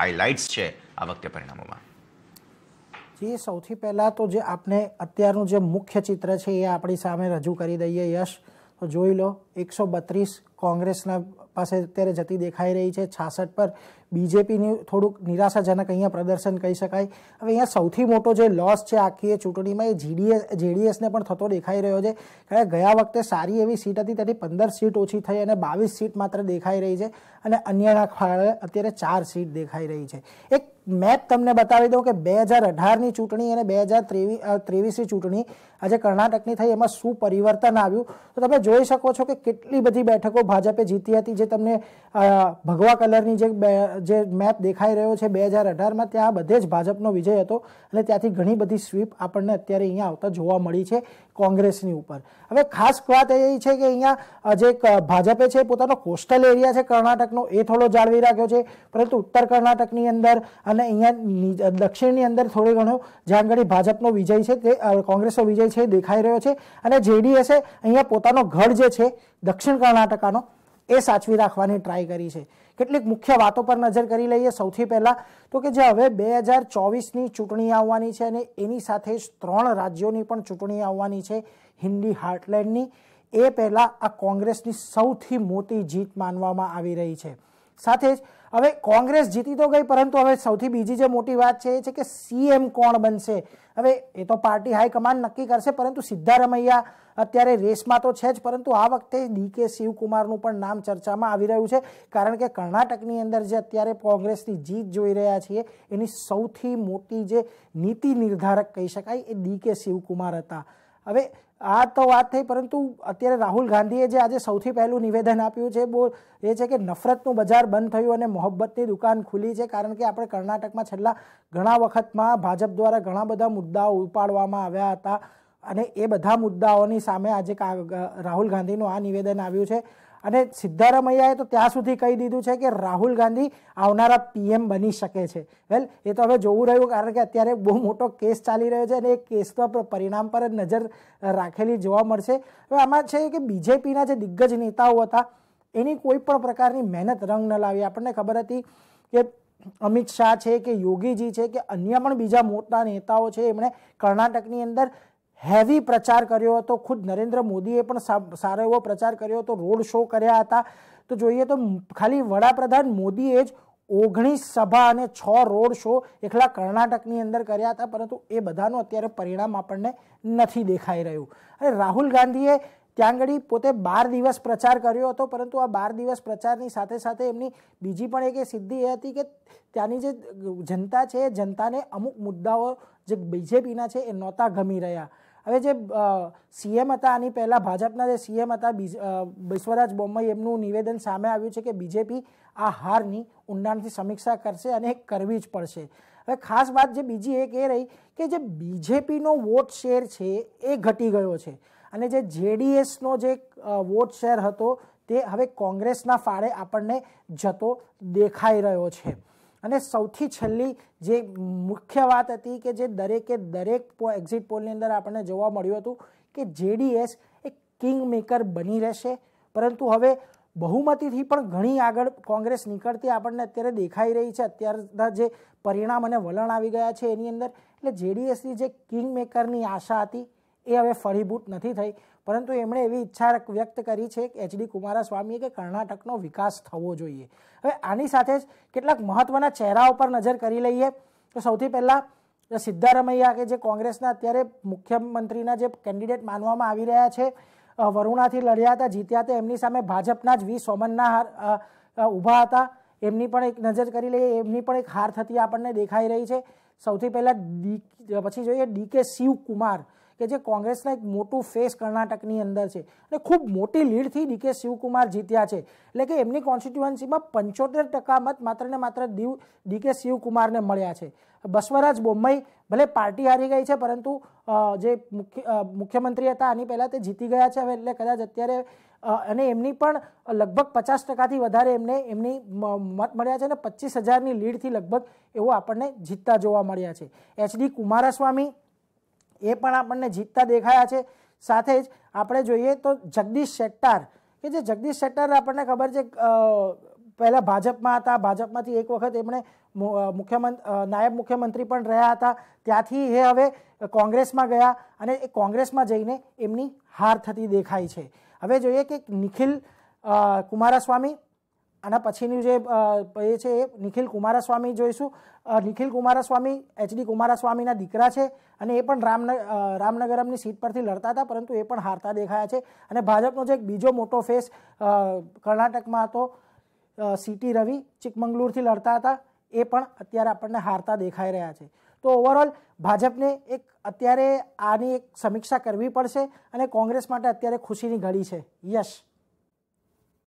highlights છે આ વખતે પરિણામોમાં જી સૌથી પહેલાં તો જે આપણે અત્યારનું જે મુખ્ય ચિત્ર છે એ આપણી સામે રજૂ કરી દઈએ યશ તો જોઈ લો એકસો બત્રીસ કોંગ્રેસના પાસે અત્યારે જતી દેખાઈ રહી છે છાસઠ પર બીજેપીની થોડુંક નિરાશાજનક અહીંયા પ્રદર્શન કહી શકાય હવે અહીંયા સૌથી મોટો જે લોસ છે આખી એ ચૂંટણીમાં એ જીડીએસ જેડીએસને પણ થતો દેખાઈ રહ્યો છે કારણ કે ગયા વખતે સારી એવી સીટ હતી તેની પંદર સીટ ઓછી થઈ અને બાવીસ સીટ માત્ર દેખાઈ રહી છે અને અન્યના ફાળે અત્યારે ચાર સીટ દેખાઈ રહી છે એક મેપ તમને બતાવી દઉં કે બે હજાર અઢારની ચૂંટણી અને બે હજાર ત્રેવીસ ત્રેવીસની ચૂંટણી આજે કર્ણાટકની થઈ એમાં શું પરિવર્તન આવ્યું તો તમે જોઈ શકો છો કે કેટલી બધી બેઠકો ભાજપે જીતી હતી જે તમને ભગવા કલરની જે જે મેપ દેખાઈ રહ્યો છે બે હજાર અઢારમાં ત્યાં બધે જ ભાજપનો વિજય હતો અને ત્યાંથી ઘણી બધી સ્વીપ આપણને અત્યારે અહીંયા આવતા જોવા મળી છે કોંગ્રેસની ઉપર હવે ખાસ વાત એ છે કે અહીંયા જે ભાજપે છે પોતાનો કોસ્ટલ એરિયા છે કર્ણાટકનો એ થોડો જાળવી રાખ્યો છે પરંતુ ઉત્તર કર્ણાટકની અંદર અને અહીંયા દક્ષિણની અંદર થોડો ઘણો જ્યાં આગળ ભાજપનો વિજય છે તે કોંગ્રેસનો વિજય છે દેખાઈ રહ્યો છે અને જેડીએસે અહીંયા પોતાનો ગઢ જે છે દક્ષિણ કર્ણાટકાનો એ સાચવી રાખવાની ટ્રાય કરી છે કેટલીક મુખ્ય વાતો પર નજર કરી લઈએ સૌથી પહેલાં તો કે જે હવે બે હજાર ચોવીસની ચૂંટણી આવવાની છે અને એની સાથે જ ત્રણ રાજ્યોની પણ ચૂંટણી આવવાની છે હિન્દી હાર્ટલેન્ડની એ પહેલાં આ કોંગ્રેસની સૌથી મોટી જીત માનવામાં આવી રહી છે સાથે જ હવે કોંગ્રેસ જીતી તો ગઈ પરંતુ હવે સૌથી બીજી જે મોટી વાત છે એ છે કે સીએમ કોણ બનશે હવે એ તો પાર્ટી હાઈકમાન્ડ નક્કી કરશે પરંતુ સિદ્ધારમૈયા અત્યારે રેસમાં તો છે જ પરંતુ આ વખતે ડીકે શિવકુમારનું પણ નામ ચર્ચામાં આવી રહ્યું છે કારણ કે કર્ણાટકની અંદર જે અત્યારે કોંગ્રેસની જીત જોઈ રહ્યા છીએ એની સૌથી મોટી જે નીતિ નિર્ધારક કહી શકાય એ ડીકે શિવકુમાર હતા હવે આ તો વાત થઈ પરંતુ અત્યારે રાહુલ ગાંધીએ જે આજે સૌથી પહેલું નિવેદન આપ્યું છે બહુ એ છે કે નફરતનું બજાર બંધ થયું અને મોહબ્બતની દુકાન ખુલી છે કારણ કે આપણે કર્ણાટકમાં છેલ્લા ઘણા વખતમાં ભાજપ દ્વારા ઘણા બધા મુદ્દાઓ ઉપાડવામાં આવ્યા હતા અને એ બધા મુદ્દાઓની સામે આજે રાહુલ ગાંધીનું આ નિવેદન આવ્યું છે અને સિદ્ધારમૈયાએ તો ત્યાં સુધી કહી દીધું છે કે રાહુલ ગાંધી આવનારા પીએમ બની શકે છે વેલ એ તો હવે જોવું રહ્યું કારણ કે અત્યારે બહુ મોટો કેસ ચાલી રહ્યો છે અને એ કેસ તો પરિણામ પર જ નજર રાખેલી જોવા મળશે હવે આમાં છે કે બીજેપીના જે દિગ્ગજ નેતાઓ હતા એની કોઈ પણ પ્રકારની મહેનત રંગ ન લાવી આપણને ખબર હતી કે અમિત શાહ છે કે યોગીજી છે કે અન્ય પણ બીજા મોટા નેતાઓ છે એમણે કર્ણાટકની અંદર હેવી પ્રચાર કર્યો હતો ખુદ નરેન્દ્ર મોદીએ પણ સારો એવો પ્રચાર કર્યો હતો રોડ શો કર્યા હતા તો જોઈએ તો ખાલી વડાપ્રધાન મોદીએ જ ઓગણીસ સભા અને છ રોડ શો એકલા કર્ણાટકની અંદર કર્યા હતા પરંતુ એ બધાનું અત્યારે પરિણામ આપણને નથી દેખાઈ રહ્યું અને રાહુલ ગાંધીએ ત્યાં આગળ પોતે બાર દિવસ પ્રચાર કર્યો હતો પરંતુ આ બાર દિવસ પ્રચારની સાથે સાથે એમની બીજી પણ એક સિદ્ધિ એ હતી કે ત્યાંની જે જનતા છે એ જનતાને અમુક મુદ્દાઓ જે બીજેપીના છે એ નહોતા ગમી રહ્યા હવે જે સીએમ હતા આની પહેલાં ભાજપના જે સીએમ હતા બિશ્વરાજ બોમ્મઈ એમનું નિવેદન સામે આવ્યું છે કે બીજેપી આ હારની ઊંડાણથી સમીક્ષા કરશે અને કરવી જ પડશે હવે ખાસ વાત જે બીજી એક એ રહી કે જે બીજેપીનો વોટ શેર છે એ ઘટી ગયો છે અને જે જેડીએસનો જે વોટ શેર હતો તે હવે કોંગ્રેસના ફાળે આપણને જતો દેખાઈ રહ્યો છે અને સૌથી છેલ્લી જે મુખ્ય વાત હતી કે જે દરેકે દરેક એક્ઝિટ પોલની અંદર આપણને જોવા મળ્યું હતું કે જેડીએસ એ કિંગ મેકર બની રહેશે પરંતુ હવે બહુમતીથી પણ ઘણી આગળ કોંગ્રેસ નીકળતી આપણને અત્યારે દેખાઈ રહી છે અત્યારના જે પરિણામ અને વલણ આવી ગયા છે એની અંદર એટલે જેડીએસની જે કિંગ મેકરની આશા હતી એ હવે ફરીભૂત નથી થઈ પરંતુ એમણે એવી ઈચ્છા વ્યક્ત કરી છે કે એચડી કુમારાસ્વામીએ કે કર્ણાટકનો વિકાસ થવો જોઈએ હવે આની સાથે જ કેટલાક મહત્વના ચહેરાઓ પર નજર કરી લઈએ તો સૌથી પહેલાં સિદ્ધારમૈયા કે જે કોંગ્રેસના અત્યારે મુખ્યમંત્રીના જે કેન્ડિડેટ માનવામાં આવી રહ્યા છે વરુણાથી લડ્યા હતા જીત્યા હતા એમની સામે ભાજપના જ વી સોમનના હાર ઊભા હતા એમની પણ એક નજર કરી લઈએ એમની પણ એક હાર થતી આપણને દેખાઈ રહી છે સૌથી પહેલાં ડી પછી જોઈએ ડીકે શિવકુમાર કે જે કોંગ્રેસના એક મોટું ફેસ કર્ણાટકની અંદર છે અને ખૂબ મોટી લીડથી ડીકે શિવકુમાર જીત્યા છે એટલે કે એમની કોન્સ્ટિટ્યુઅન્સીમાં પંચોતેર ટકા મત માત્ર ને માત્ર દીવ ડીકે શિવકુમારને મળ્યા છે બસવરાજ બોમ્મઈ ભલે પાર્ટી હારી ગઈ છે પરંતુ જે મુખ્ય મુખ્યમંત્રી હતા આની પહેલાં તે જીતી ગયા છે હવે એટલે કદાચ અત્યારે અને એમની પણ લગભગ પચાસ ટકાથી વધારે એમને એમની મત મળ્યા છે અને પચીસ હજારની લીડથી લગભગ એવો આપણને જીતતા જોવા મળ્યા છે એચડી કુમારસ્વામી એ પણ આપણને જીતતા દેખાયા છે સાથે જ આપણે જોઈએ તો જગદીશ શેટ્ટાર કે જે જગદીશ શેટ્ટાર આપણને ખબર છે પહેલાં ભાજપમાં હતા ભાજપમાંથી એક વખત એમણે મુખ્યમંત્રી નાયબ મુખ્યમંત્રી પણ રહ્યા હતા ત્યાંથી એ હવે કોંગ્રેસમાં ગયા અને એ કોંગ્રેસમાં જઈને એમની હાર થતી દેખાય છે હવે જોઈએ કે નિખિલ કુમારસ્વામી આના પછીનું જે એ છે એ નિખિલ કુમારસ્વામી જોઈશું નિખિલ કુમારસ્વામી એચડી કુમારસ્વામીના દીકરા છે અને એ પણ રામન રામનગરમની સીટ પરથી લડતા હતા પરંતુ એ પણ હારતા દેખાયા છે અને ભાજપનો જે એક બીજો મોટો ફેસ કર્ણાટકમાં હતો સીટી રવિ ચિકમંગલુરથી લડતા હતા એ પણ અત્યારે આપણને હારતા દેખાઈ રહ્યા છે તો ઓવરઓલ ભાજપને એક અત્યારે આની એક સમીક્ષા કરવી પડશે અને કોંગ્રેસ માટે અત્યારે ખુશીની ઘડી છે યશ